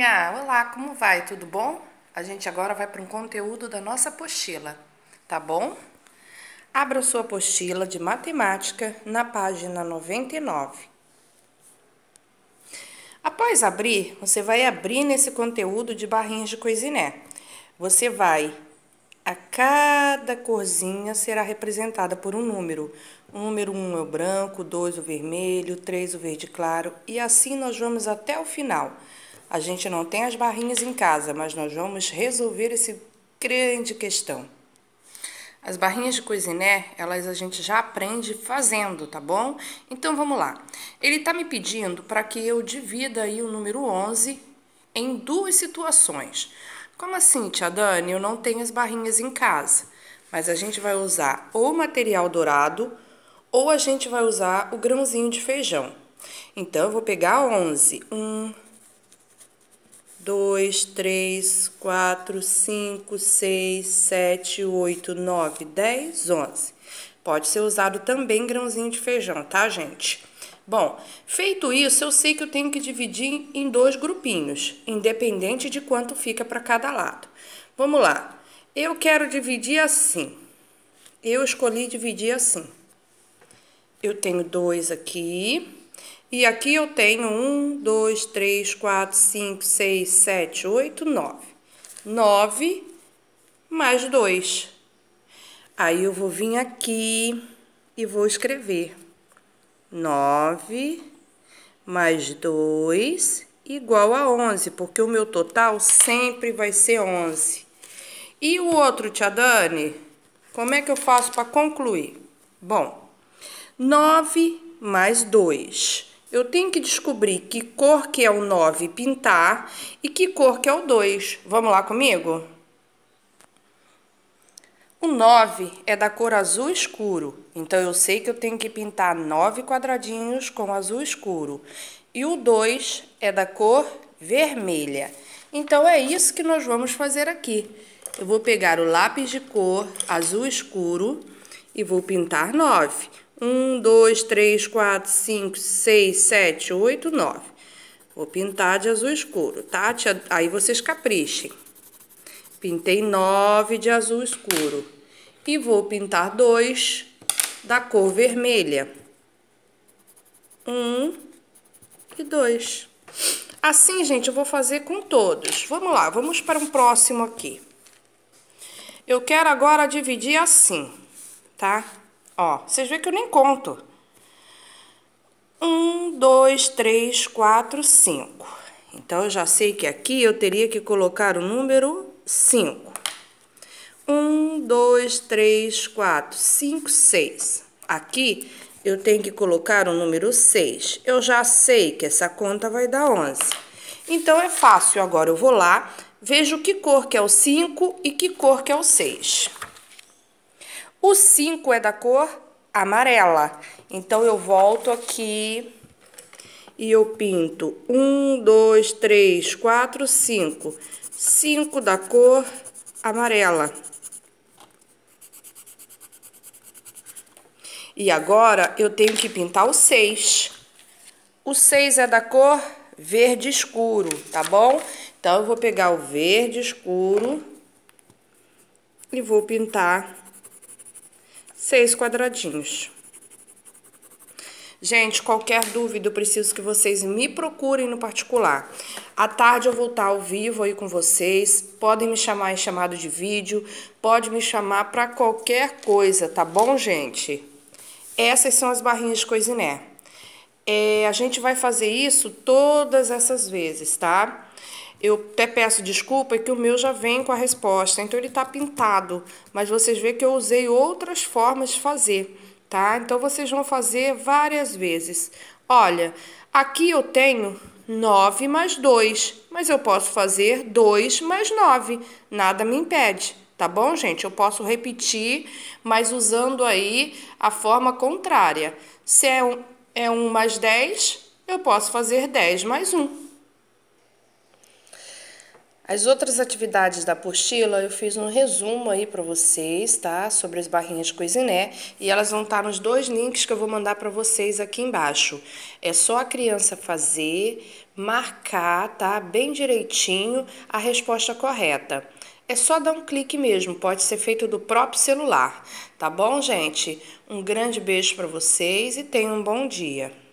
Olá, como vai? Tudo bom? A gente agora vai para um conteúdo da nossa apostila, tá bom? Abra sua apostila de matemática na página 99. Após abrir, você vai abrir nesse conteúdo de barrinhas de coisiné. Você vai a cada corzinha será representada por um número. O número 1 é o branco, 2 o vermelho, 3 o verde claro e assim nós vamos até o final. A gente não tem as barrinhas em casa, mas nós vamos resolver esse grande questão. As barrinhas de coisiné, elas a gente já aprende fazendo, tá bom? Então vamos lá. Ele tá me pedindo para que eu divida aí o número 11 em duas situações. Como assim, tia Dani? Eu não tenho as barrinhas em casa, mas a gente vai usar ou material dourado ou a gente vai usar o grãozinho de feijão. Então eu vou pegar 11. 1, 2, 3, 4, 5, 6, 7, 8, 9, 10, 11. Pode ser usado também grãozinho de feijão, tá, gente? Bom, feito isso, eu sei que eu tenho que dividir em dois grupinhos, independente de quanto fica para cada lado. Vamos lá. Eu quero dividir assim. Eu escolhi dividir assim. Eu tenho dois aqui. E aqui eu tenho 1, 2, 3, 4, 5, 6, 7, 8, 9. 9 mais 2. Aí eu vou vir aqui e vou escrever. 9 mais 2 igual a 11, porque o meu total sempre vai ser 11. E o outro, tia Dani, como é que eu faço para concluir? Bom, 9 mais 2 eu tenho que descobrir que cor que é o 9 pintar e que cor que é o 2. Vamos lá comigo? O 9 é da cor azul escuro, então eu sei que eu tenho que pintar 9 quadradinhos com azul escuro. E o 2 é da cor vermelha. Então é isso que nós vamos fazer aqui. Eu vou pegar o lápis de cor azul escuro e vou pintar 9. 1, 2, 3, 4, 5, 6, 7, 8, 9. Vou pintar de azul escuro, tá? Aí vocês caprichem. Pintei 9 de azul escuro. E vou pintar 2 da cor vermelha. Um e 2. Assim, gente, eu vou fazer com todos. Vamos lá, vamos para um próximo aqui. Eu quero agora dividir assim, tá? Tá? Ó, vocês veem que eu nem conto. Um, dois, três, quatro, cinco. Então, eu já sei que aqui eu teria que colocar o número 5. 1, 2, 3, 4, 5, 6. Aqui eu tenho que colocar o número 6. Eu já sei que essa conta vai dar 11. Então, é fácil. Agora eu vou lá, vejo que cor que é o 5 e que cor que é o 6. O 5 é da cor amarela. Então, eu volto aqui e eu pinto 1, 2, 3, 4, 5. 5 da cor amarela. E agora, eu tenho que pintar o 6. O 6 é da cor verde escuro, tá bom? Então, eu vou pegar o verde escuro e vou pintar seis quadradinhos. Gente, qualquer dúvida, eu preciso que vocês me procurem no particular. À tarde eu vou estar ao vivo aí com vocês. Podem me chamar em chamado de vídeo, pode me chamar para qualquer coisa, tá bom, gente? Essas são as barrinhas de coisiné. É, a gente vai fazer isso todas essas vezes, tá? Eu até peço desculpa é que o meu já vem com a resposta, então ele está pintado, mas vocês vê que eu usei outras formas de fazer, tá? Então vocês vão fazer várias vezes. Olha, aqui eu tenho 9 mais 2, mas eu posso fazer 2 mais 9, nada me impede, tá bom, gente? Eu posso repetir, mas usando aí a forma contrária. Se é 1 um, é um mais 10, eu posso fazer 10 mais 1. As outras atividades da apostila eu fiz um resumo aí para vocês, tá? Sobre as barrinhas de coisiné né? e elas vão estar nos dois links que eu vou mandar para vocês aqui embaixo. É só a criança fazer, marcar, tá? Bem direitinho a resposta correta. É só dar um clique mesmo, pode ser feito do próprio celular, tá bom, gente? Um grande beijo para vocês e tenham um bom dia.